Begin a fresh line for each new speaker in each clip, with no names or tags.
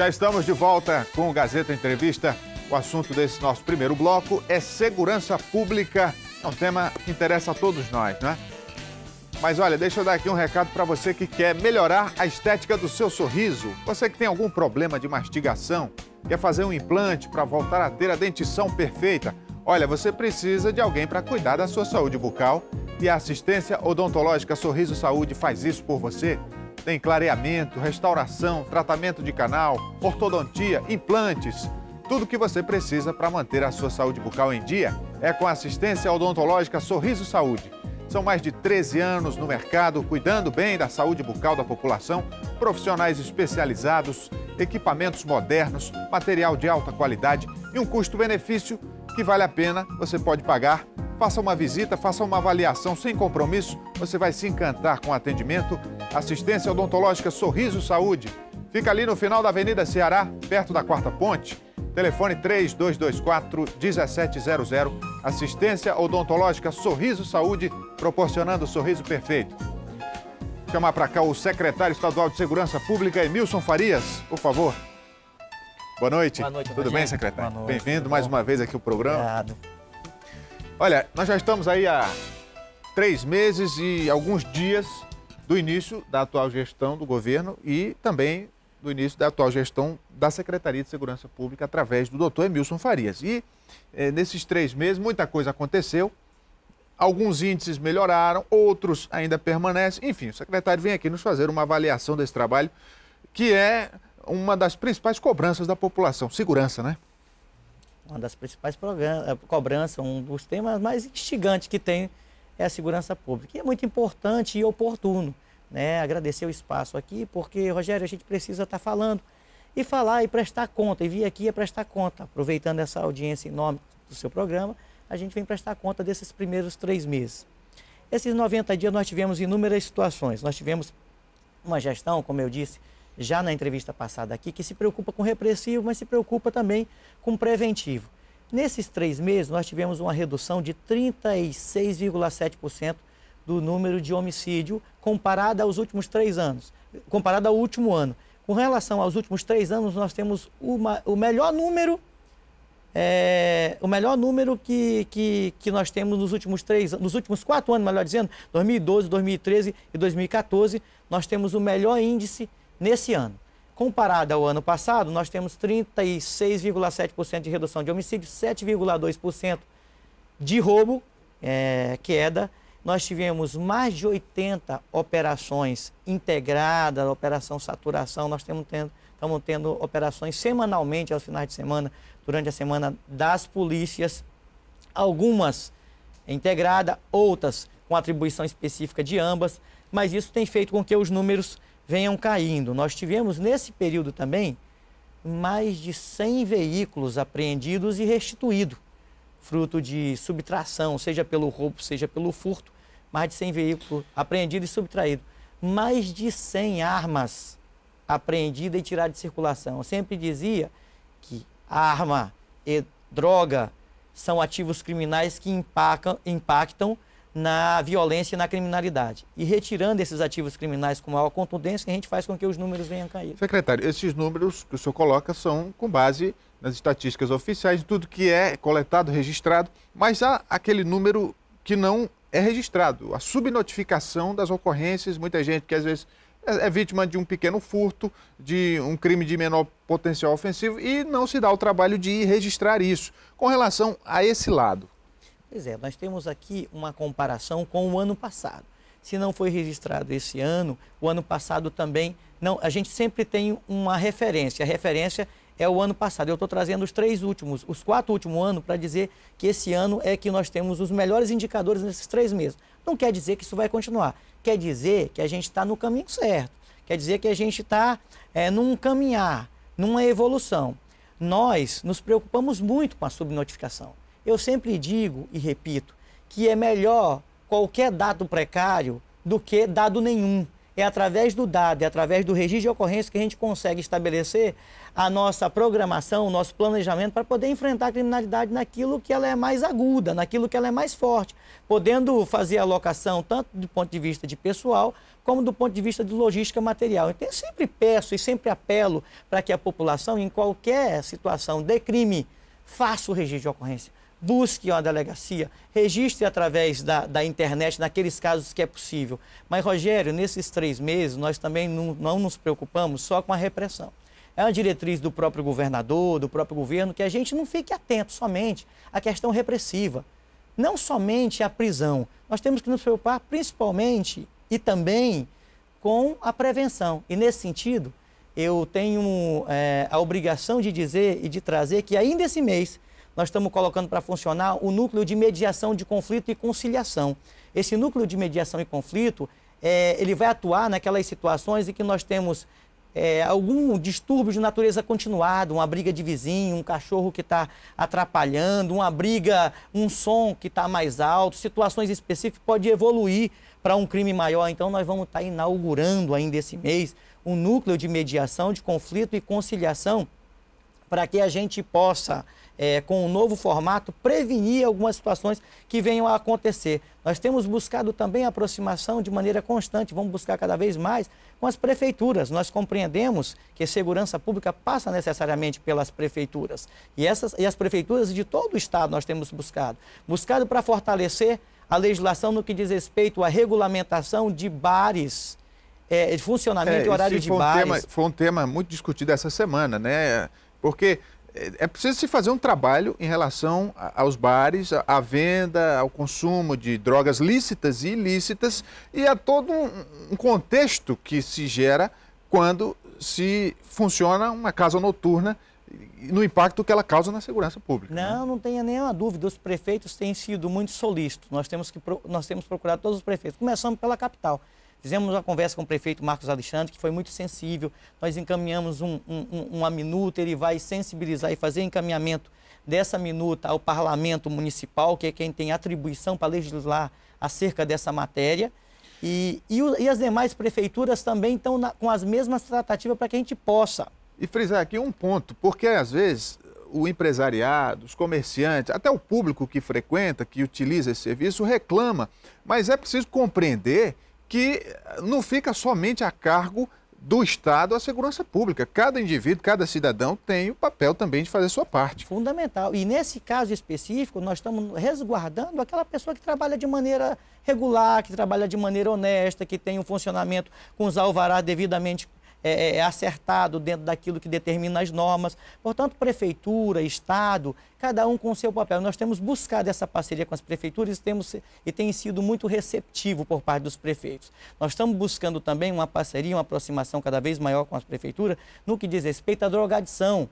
Já estamos de volta com o Gazeta Entrevista. O assunto desse nosso primeiro bloco é segurança pública. É um tema que interessa a todos nós, né? Mas olha, deixa eu dar aqui um recado para você que quer melhorar a estética do seu sorriso. Você que tem algum problema de mastigação, quer fazer um implante para voltar a ter a dentição perfeita. Olha, você precisa de alguém para cuidar da sua saúde bucal e a assistência odontológica Sorriso Saúde faz isso por você. Tem clareamento, restauração, tratamento de canal, ortodontia, implantes. Tudo o que você precisa para manter a sua saúde bucal em dia é com a assistência odontológica Sorriso Saúde. São mais de 13 anos no mercado, cuidando bem da saúde bucal da população, profissionais especializados, equipamentos modernos, material de alta qualidade e um custo-benefício que vale a pena. Você pode pagar Faça uma visita, faça uma avaliação sem compromisso. Você vai se encantar com o atendimento. Assistência odontológica Sorriso Saúde. Fica ali no final da Avenida Ceará, perto da Quarta Ponte. Telefone 3224-1700. Assistência odontológica Sorriso Saúde, proporcionando o sorriso perfeito. Chamar para cá o secretário estadual de Segurança Pública, Emilson Farias, por favor. Boa noite. Boa noite Tudo bem, secretário? Bem-vindo mais uma vez aqui ao programa. Obrigado. Olha, nós já estamos aí há três meses e alguns dias do início da atual gestão do governo e também do início da atual gestão da Secretaria de Segurança Pública através do doutor Emilson Farias. E eh, nesses três meses, muita coisa aconteceu. Alguns índices melhoraram, outros ainda permanecem. Enfim, o secretário vem aqui nos fazer uma avaliação desse trabalho, que é uma das principais cobranças da população. Segurança, né?
uma das principais eh, cobranças, um dos temas mais instigantes que tem é a segurança pública. E é muito importante e oportuno né, agradecer o espaço aqui, porque, Rogério, a gente precisa estar tá falando e falar e prestar conta, e vir aqui é prestar conta, aproveitando essa audiência em nome do seu programa, a gente vem prestar conta desses primeiros três meses. Esses 90 dias nós tivemos inúmeras situações, nós tivemos uma gestão, como eu disse, já na entrevista passada aqui, que se preocupa com repressivo, mas se preocupa também com preventivo. Nesses três meses, nós tivemos uma redução de 36,7% do número de homicídio comparado aos últimos três anos, comparado ao último ano. Com relação aos últimos três anos, nós temos uma, o melhor número, é, o melhor número que, que, que nós temos nos últimos três, nos últimos quatro anos, melhor dizendo, 2012, 2013 e 2014, nós temos o melhor índice nesse ano. Comparado ao ano passado, nós temos 36,7% de redução de homicídio, 7,2% de roubo, é, queda. Nós tivemos mais de 80 operações integradas, operação saturação. Nós temos tendo, estamos tendo operações semanalmente, aos finais de semana, durante a semana, das polícias. Algumas integradas, outras com atribuição específica de ambas. Mas isso tem feito com que os números venham caindo. Nós tivemos nesse período também mais de 100 veículos apreendidos e restituídos, fruto de subtração, seja pelo roubo, seja pelo furto, mais de 100 veículos apreendidos e subtraídos. Mais de 100 armas apreendidas e tiradas de circulação. Eu sempre dizia que arma e droga são ativos criminais que impactam, impactam na violência e na criminalidade. E retirando esses ativos criminais com maior contundência, a gente faz com que os números venham a cair.
Secretário, esses números que o senhor coloca são com base nas estatísticas oficiais, tudo que é coletado, registrado, mas há aquele número que não é registrado, a subnotificação das ocorrências, muita gente que às vezes é, é vítima de um pequeno furto, de um crime de menor potencial ofensivo e não se dá o trabalho de registrar isso. Com relação a esse lado,
Pois é, nós temos aqui uma comparação com o ano passado. Se não foi registrado esse ano, o ano passado também não. A gente sempre tem uma referência. A referência é o ano passado. Eu estou trazendo os três últimos, os quatro últimos anos, para dizer que esse ano é que nós temos os melhores indicadores nesses três meses. Não quer dizer que isso vai continuar. Quer dizer que a gente está no caminho certo. Quer dizer que a gente está é, num caminhar, numa evolução. Nós nos preocupamos muito com a subnotificação. Eu sempre digo e repito que é melhor qualquer dado precário do que dado nenhum. É através do dado, é através do registro de ocorrência que a gente consegue estabelecer a nossa programação, o nosso planejamento para poder enfrentar a criminalidade naquilo que ela é mais aguda, naquilo que ela é mais forte, podendo fazer a alocação tanto do ponto de vista de pessoal como do ponto de vista de logística material. Então, eu sempre peço e sempre apelo para que a população, em qualquer situação de crime, faça o registro de ocorrência busque uma delegacia, registre através da, da, internet, naqueles casos que é possível. Mas, Rogério, nesses três meses, nós também não, não nos preocupamos só com a repressão. É uma diretriz do próprio governador, do próprio governo, que a gente não fique atento somente à questão repressiva, não somente à prisão. Nós temos que nos preocupar principalmente e também com a prevenção. E, nesse sentido, eu tenho é, a obrigação de dizer e de trazer que ainda esse mês nós estamos colocando para funcionar o núcleo de mediação de conflito e conciliação. Esse núcleo de mediação e conflito, é, ele vai atuar naquelas situações em que nós temos é, algum distúrbio de natureza continuado uma briga de vizinho, um cachorro que está atrapalhando, uma briga, um som que está mais alto, situações específicas pode evoluir para um crime maior. Então nós vamos estar tá inaugurando ainda esse mês um núcleo de mediação de conflito e conciliação para que a gente possa, é, com o um novo formato, prevenir algumas situações que venham a acontecer. Nós temos buscado também aproximação de maneira constante, vamos buscar cada vez mais com as prefeituras. Nós compreendemos que segurança pública passa necessariamente pelas prefeituras. E, essas, e as prefeituras de todo o Estado nós temos buscado. Buscado para fortalecer a legislação no que diz respeito à regulamentação de bares. É, de funcionamento é, e horário de um bares. Tema,
foi um tema muito discutido essa semana, né? Porque eh, é preciso se fazer um trabalho em relação aos bares, à venda, ao consumo de drogas lícitas e ilícitas e a todo um contexto que se gera quando se funciona uma casa noturna no impacto que ela causa na segurança pública.
Né? Não, né? não tenha nenhuma dúvida. Os prefeitos têm sido muito solícitos. Nós temos, que, nós temos procurado todos os prefeitos. Começamos pela capital. Fizemos uma conversa com o prefeito Marcos Alexandre, que foi muito sensível. Nós encaminhamos um, um, uma minuta, ele vai sensibilizar e fazer encaminhamento dessa minuta ao Parlamento Municipal, que é quem tem atribuição para legislar acerca dessa matéria. E, e, e as demais prefeituras também estão na, com as mesmas tratativas
para que a gente possa. E frisar aqui um ponto, porque às vezes o empresariado, os comerciantes, até o público que frequenta, que utiliza esse serviço, reclama. Mas é preciso compreender que não fica somente a cargo do Estado a segurança pública. Cada indivíduo, cada cidadão tem o papel também de fazer sua parte. Fundamental. E nesse caso específico, nós estamos resguardando aquela pessoa que trabalha de maneira
regular, que trabalha de maneira honesta, que tem um funcionamento com os alvará devidamente é, é, é, acertado dentro daquilo que determina as normas. Portanto, prefeitura, Estado, cada um com seu papel. Nós temos buscado essa parceria com as prefeituras e, temos, e tem sido muito receptivo por parte dos prefeitos. Nós estamos buscando também uma parceria, uma aproximação cada vez maior com as prefeituras no que diz respeito à drogadição,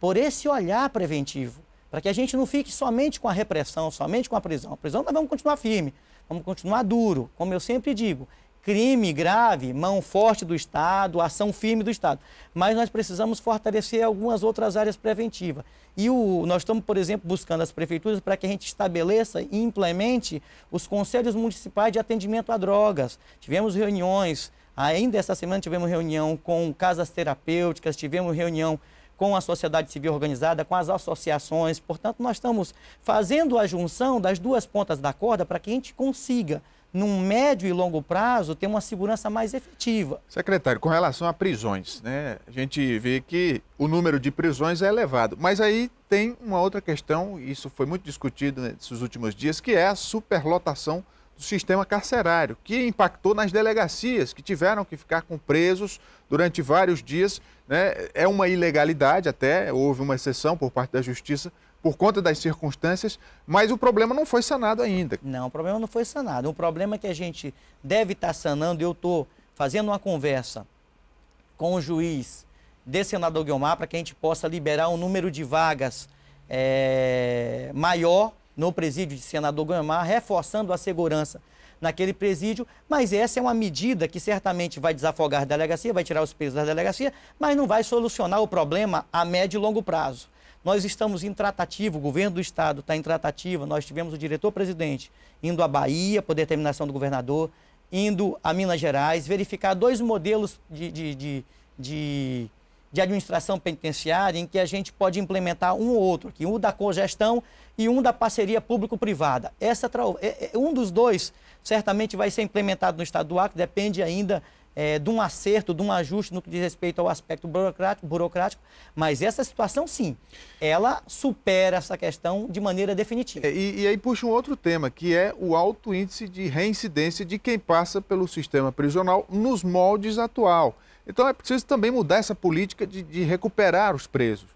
por esse olhar preventivo, para que a gente não fique somente com a repressão, somente com a prisão. A prisão nós vamos continuar firme, vamos continuar duro, como eu sempre digo crime grave, mão forte do Estado, ação firme do Estado. Mas nós precisamos fortalecer algumas outras áreas preventivas. E o, nós estamos, por exemplo, buscando as prefeituras para que a gente estabeleça e implemente os conselhos municipais de atendimento a drogas. Tivemos reuniões, ainda essa semana tivemos reunião com casas terapêuticas, tivemos reunião com a sociedade civil organizada, com as associações. Portanto, nós estamos fazendo a junção das duas pontas da corda para que a gente consiga num médio e longo prazo, ter uma
segurança mais efetiva. Secretário, com relação a prisões, né? A gente vê que o número de prisões é elevado, mas aí tem uma outra questão, e isso foi muito discutido nesses últimos dias, que é a superlotação do sistema carcerário, que impactou nas delegacias, que tiveram que ficar com presos durante vários dias. Né? É uma ilegalidade até, houve uma exceção por parte da Justiça por conta das circunstâncias, mas o problema não foi sanado ainda. Não, o problema não foi sanado. O problema
é que a gente deve estar tá sanando, eu estou fazendo uma conversa com o juiz de senador Guilmar para que a gente possa liberar um número de vagas é, maior no presídio de Senador Guamar, reforçando a segurança naquele presídio, mas essa é uma medida que certamente vai desafogar a delegacia, vai tirar os pesos da delegacia, mas não vai solucionar o problema a médio e longo prazo. Nós estamos em tratativa, o governo do estado está em tratativa, nós tivemos o diretor-presidente indo à Bahia por determinação do governador, indo a Minas Gerais, verificar dois modelos de, de, de, de de administração penitenciária em que a gente pode implementar um ou outro, que um da cogestão e um da parceria público-privada. Essa é, é, um dos dois certamente vai ser implementado no estado do Acre, depende ainda é, de um acerto, de um ajuste no que diz respeito ao aspecto burocrático, burocrático, mas essa situação, sim, ela supera
essa questão de maneira definitiva. É, e, e, aí puxa um outro tema, que é o alto índice de reincidência de quem passa pelo sistema prisional nos moldes atual. Então é preciso também mudar essa política de, de recuperar os presos.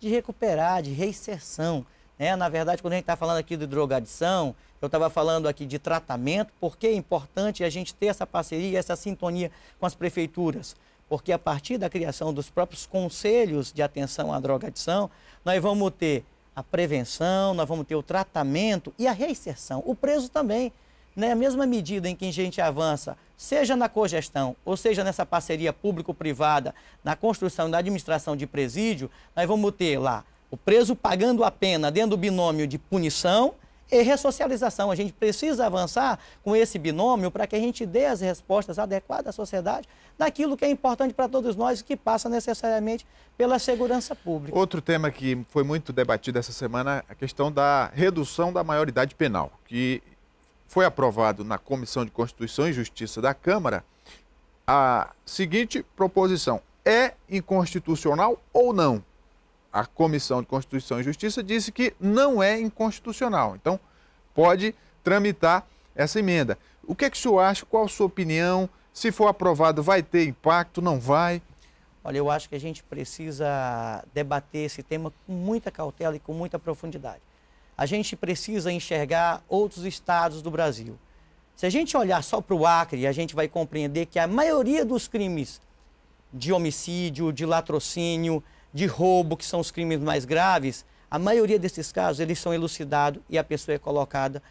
De recuperar, de reinserção. Né? Na verdade, quando a gente está falando aqui de drogadição, eu estava falando aqui de tratamento, porque é importante a gente ter essa parceria, essa sintonia com as prefeituras. Porque a partir da criação dos próprios conselhos de atenção à drogadição, nós vamos ter a prevenção, nós vamos ter o tratamento e a reinserção. O preso também na né, mesma medida em que a gente avança, seja na cogestão ou seja nessa parceria público-privada, na construção e na administração de presídio, nós vamos ter lá o preso pagando a pena dentro do binômio de punição e ressocialização. A gente precisa avançar com esse binômio para que a gente dê as respostas adequadas à sociedade naquilo que é importante para todos nós e que passa necessariamente pela segurança pública.
Outro tema que foi muito debatido essa semana é a questão da redução da maioridade penal, que foi aprovado na Comissão de Constituição e Justiça da Câmara a seguinte proposição: é inconstitucional ou não? A Comissão de Constituição e Justiça disse que não é inconstitucional. Então, pode tramitar essa emenda. O que é que o senhor acha? Qual a sua opinião? Se for aprovado, vai ter impacto? Não vai? Olha,
eu acho que a gente precisa debater esse tema com muita cautela e com muita profundidade a gente precisa enxergar outros estados do Brasil. Se a gente olhar só para o Acre, a gente vai compreender que a maioria dos crimes de homicídio, de latrocínio, de roubo, que são os crimes mais graves, a maioria desses casos eles são elucidados e a pessoa é colocada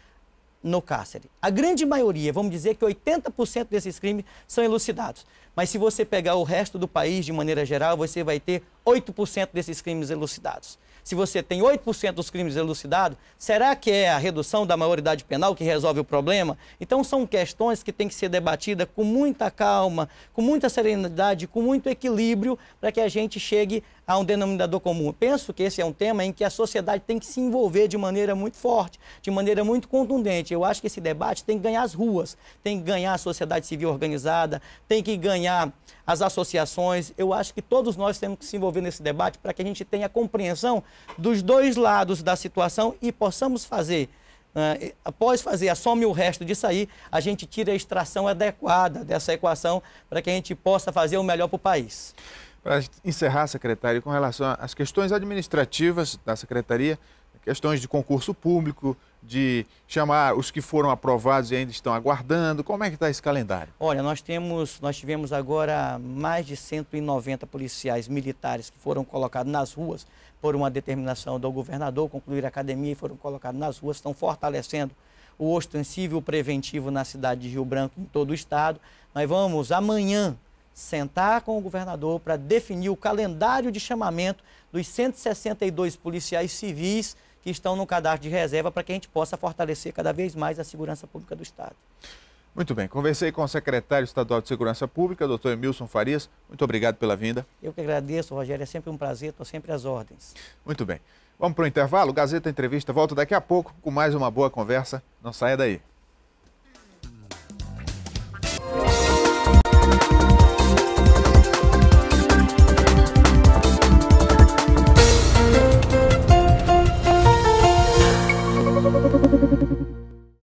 no cárcere. A grande maioria, vamos dizer que 80% desses crimes são elucidados. Mas se você pegar o resto do país de maneira geral, você vai ter 8% desses crimes elucidados se você tem 8% dos crimes elucidados, será que é a redução da maioridade penal que resolve o problema? Então são questões que têm que ser debatidas com muita calma, com muita serenidade, com muito equilíbrio, para que a gente chegue a um denominador comum. Penso que esse é um tema em que a sociedade tem que se envolver de maneira muito forte, de maneira muito contundente. Eu acho que esse debate tem que ganhar as ruas, tem que ganhar a sociedade civil organizada, tem que ganhar as associações. Eu acho que todos nós temos que se envolver nesse debate para que a gente tenha compreensão dos dois lados da situação e possamos fazer Uh, após fazer a soma e o resto disso aí, a gente tira a extração adequada dessa equação para que a gente possa fazer o melhor para o país.
Para encerrar, secretário, com relação às questões administrativas da secretaria, questões de concurso público, de chamar os que foram aprovados e ainda estão aguardando, como é que está esse calendário?
Olha, nós temos, nós tivemos agora mais de 190 policiais militares que foram colocados nas ruas por uma determinação do governador, concluir a academia e foram colocados nas ruas, estão fortalecendo o ostensível preventivo na cidade de Rio Branco, em todo o estado. Nós vamos amanhã sentar com o governador para definir o calendário de chamamento dos 162 policiais civis que estão no cadastro de reserva para que a gente possa fortalecer cada vez mais a segurança pública do Estado.
Muito bem, conversei com o secretário estadual de Segurança Pública, doutor Emilson Farias. Muito obrigado pela vinda.
Eu que agradeço, Rogério. É sempre um prazer, estou sempre às ordens.
Muito bem. Vamos para o intervalo. Gazeta Entrevista volta daqui a pouco com mais uma boa conversa. Não saia daí.